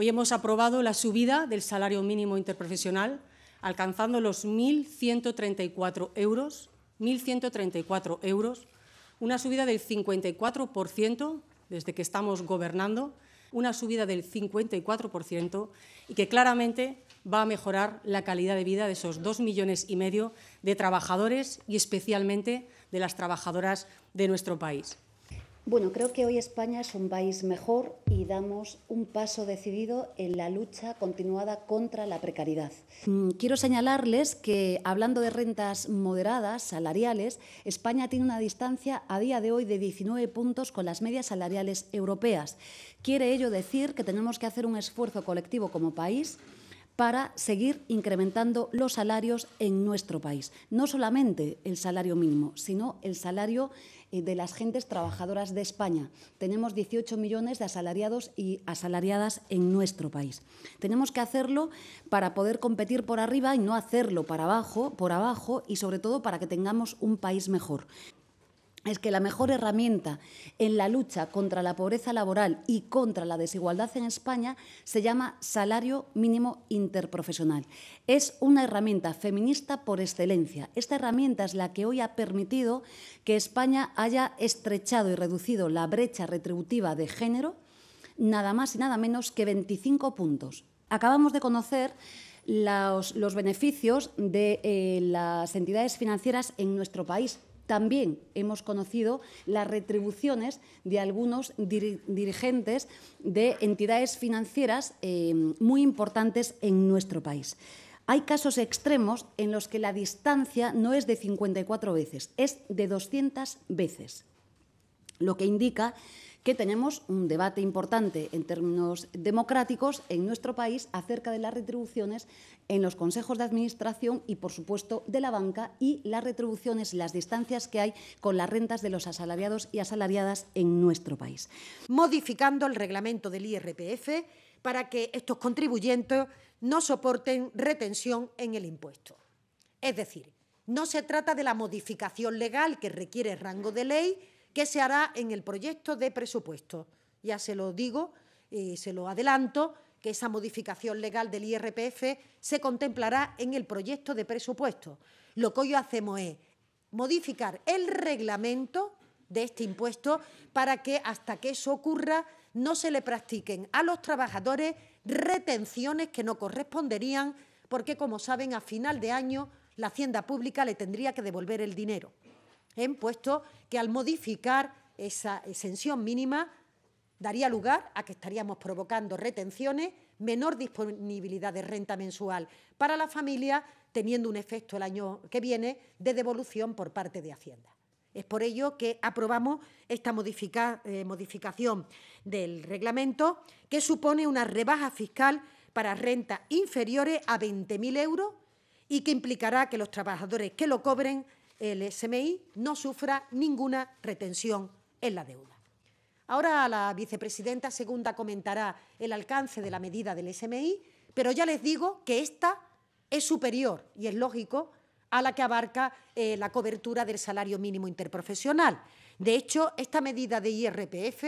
Hoy hemos aprobado la subida del salario mínimo interprofesional, alcanzando los 1.134 euros, 1.134 euros, una subida del 54% desde que estamos gobernando, una subida del 54% y que claramente va a mejorar la calidad de vida de esos dos millones y medio de trabajadores y especialmente de las trabajadoras de nuestro país. Bueno, creo que hoy España es un país mejor y damos un paso decidido en la lucha continuada contra la precariedad. Mm, quiero señalarles que, hablando de rentas moderadas, salariales, España tiene una distancia a día de hoy de 19 puntos con las medias salariales europeas. Quiere ello decir que tenemos que hacer un esfuerzo colectivo como país para seguir incrementando los salarios en nuestro país. No solamente el salario mínimo, sino el salario eh, de las gentes trabajadoras de España. Tenemos 18 millones de asalariados y asalariadas en nuestro país. Tenemos que hacerlo para poder competir por arriba y no hacerlo para abajo, por abajo y sobre todo para que tengamos un país mejor es que la mejor herramienta en la lucha contra la pobreza laboral y contra la desigualdad en España se llama salario mínimo interprofesional. Es una herramienta feminista por excelencia. Esta herramienta es la que hoy ha permitido que España haya estrechado y reducido la brecha retributiva de género nada más y nada menos que 25 puntos. Acabamos de conocer los, beneficios de eh, las entidades financieras en nuestro país también hemos conocido las retribuciones de algunos dirigentes de entidades financieras eh, muy importantes en nuestro país. Hay casos extremos en los que la distancia no es de 54 veces, es de 200 veces lo que indica que tenemos un debate importante en términos democráticos en nuestro país acerca de las retribuciones en los consejos de administración y, por supuesto, de la banca y las retribuciones, las distancias que hay con las rentas de los asalariados y asalariadas en nuestro país. Modificando el reglamento del IRPF para que estos contribuyentes no soporten retención en el impuesto. Es decir, no se trata de la modificación legal que requiere rango de ley, que se hará en el proyecto de presupuesto. Ya se lo digo y eh, se lo adelanto, que esa modificación legal del IRPF se contemplará en el proyecto de presupuesto. Lo que hoy hacemos es modificar el reglamento de este impuesto para que hasta que eso ocurra no se le practiquen a los trabajadores retenciones que no corresponderían porque, como saben, a final de año la Hacienda Pública le tendría que devolver el dinero han puesto que al modificar esa exención mínima daría lugar a que estaríamos provocando retenciones, menor disponibilidad de renta mensual para la familia, teniendo un efecto el año que viene de devolución por parte de Hacienda. Es por ello que aprobamos esta eh, modificación del reglamento que supone una rebaja fiscal para rentas inferiores a 20.000 euros y que implicará que los trabajadores que lo cobren el SMI no sufra ninguna retención en la deuda. Ahora la vicepresidenta segunda comentará el alcance de la medida del SMI, pero ya les digo que esta es superior, y es lógico, a la que abarca eh, la cobertura del salario mínimo interprofesional. De hecho, esta medida de IRPF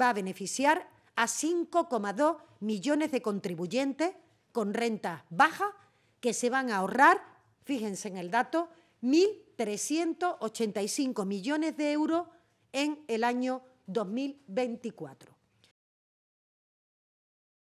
va a beneficiar a 5,2 millones de contribuyentes con renta baja que se van a ahorrar, fíjense en el dato, 1.385 millones de euros en el año 2024.